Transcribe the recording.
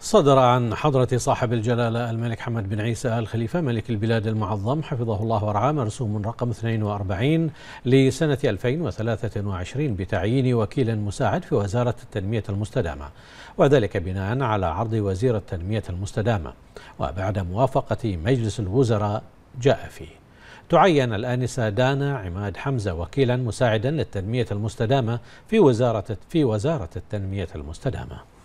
صدر عن حضرة صاحب الجلالة الملك حمد بن عيسى آل خليفة ملك البلاد المعظم حفظه الله ورعاه مرسوم رقم 42 لسنة 2023 بتعيين وكيل مساعد في وزارة التنمية المستدامة وذلك بناء على عرض وزير التنمية المستدامة وبعد موافقة مجلس الوزراء جاء فيه تعين الآنسة دانا عماد حمزة وكيلا مساعدا للتنمية المستدامة في وزارة في وزارة التنمية المستدامة